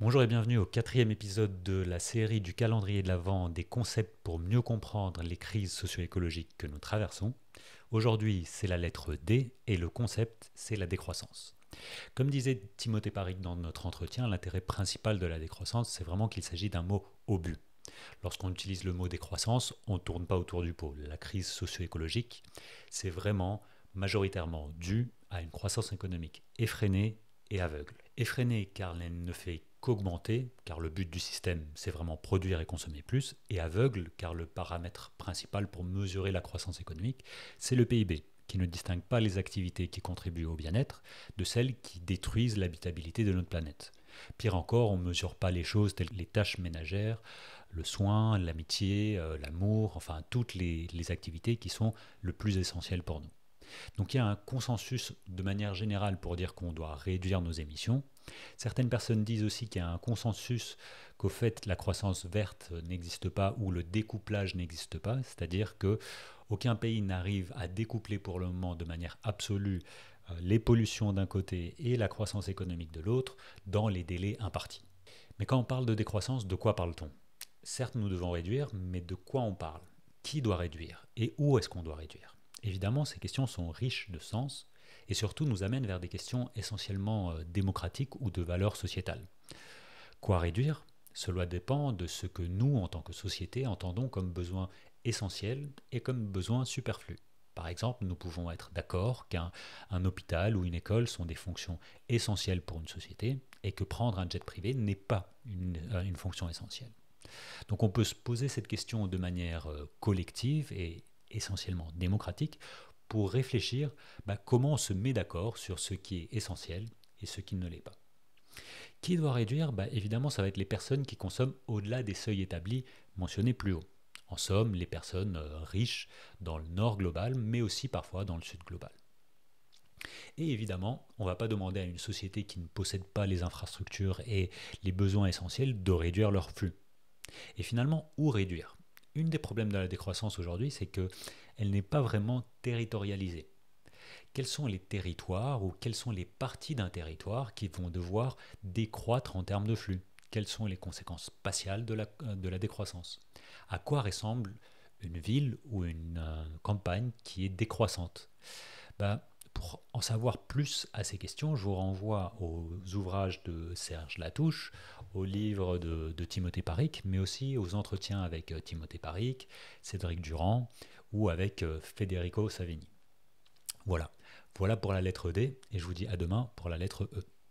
Bonjour et bienvenue au quatrième épisode de la série du calendrier de l'Avent des concepts pour mieux comprendre les crises socio-écologiques que nous traversons. Aujourd'hui, c'est la lettre D et le concept, c'est la décroissance. Comme disait Timothée Parik dans notre entretien, l'intérêt principal de la décroissance, c'est vraiment qu'il s'agit d'un mot au but. Lorsqu'on utilise le mot décroissance, on ne tourne pas autour du pot. La crise socio-écologique, c'est vraiment majoritairement dû à une croissance économique effrénée et aveugle. Effrénée car elle ne fait augmenter, car le but du système, c'est vraiment produire et consommer plus, et aveugle, car le paramètre principal pour mesurer la croissance économique, c'est le PIB, qui ne distingue pas les activités qui contribuent au bien-être de celles qui détruisent l'habitabilité de notre planète. Pire encore, on ne mesure pas les choses telles les tâches ménagères, le soin, l'amitié, euh, l'amour, enfin toutes les, les activités qui sont le plus essentielles pour nous. Donc il y a un consensus de manière générale pour dire qu'on doit réduire nos émissions. Certaines personnes disent aussi qu'il y a un consensus qu'au fait la croissance verte n'existe pas ou le découplage n'existe pas, c'est-à-dire que aucun pays n'arrive à découpler pour le moment de manière absolue euh, les pollutions d'un côté et la croissance économique de l'autre dans les délais impartis. Mais quand on parle de décroissance, de quoi parle-t-on Certes, nous devons réduire, mais de quoi on parle Qui doit réduire Et où est-ce qu'on doit réduire Évidemment, ces questions sont riches de sens et surtout nous amènent vers des questions essentiellement euh, démocratiques ou de valeurs sociétales. Quoi réduire Cela dépend de ce que nous, en tant que société, entendons comme besoin essentiel et comme besoin superflu. Par exemple, nous pouvons être d'accord qu'un hôpital ou une école sont des fonctions essentielles pour une société et que prendre un jet privé n'est pas une, euh, une fonction essentielle. Donc on peut se poser cette question de manière euh, collective et essentiellement démocratique, pour réfléchir bah, comment on se met d'accord sur ce qui est essentiel et ce qui ne l'est pas. Qui doit réduire bah, Évidemment, ça va être les personnes qui consomment au-delà des seuils établis mentionnés plus haut. En somme, les personnes euh, riches dans le nord global, mais aussi parfois dans le sud global. Et évidemment, on ne va pas demander à une société qui ne possède pas les infrastructures et les besoins essentiels de réduire leurs flux. Et finalement, où réduire une des problèmes de la décroissance aujourd'hui, c'est qu'elle n'est pas vraiment territorialisée. Quels sont les territoires ou quelles sont les parties d'un territoire qui vont devoir décroître en termes de flux Quelles sont les conséquences spatiales de la, euh, décroissance À quoi ressemble une ville ou une euh, campagne qui est décroissante ben, pour en savoir plus à ces questions, je vous renvoie aux ouvrages de Serge Latouche, aux livres de, Timothée Paric, mais aussi aux entretiens avec euh, Timothée Paric, Cédric Durand ou avec euh, Federico Savini. Voilà. Voilà pour la lettre D et je vous dis à demain pour la lettre E.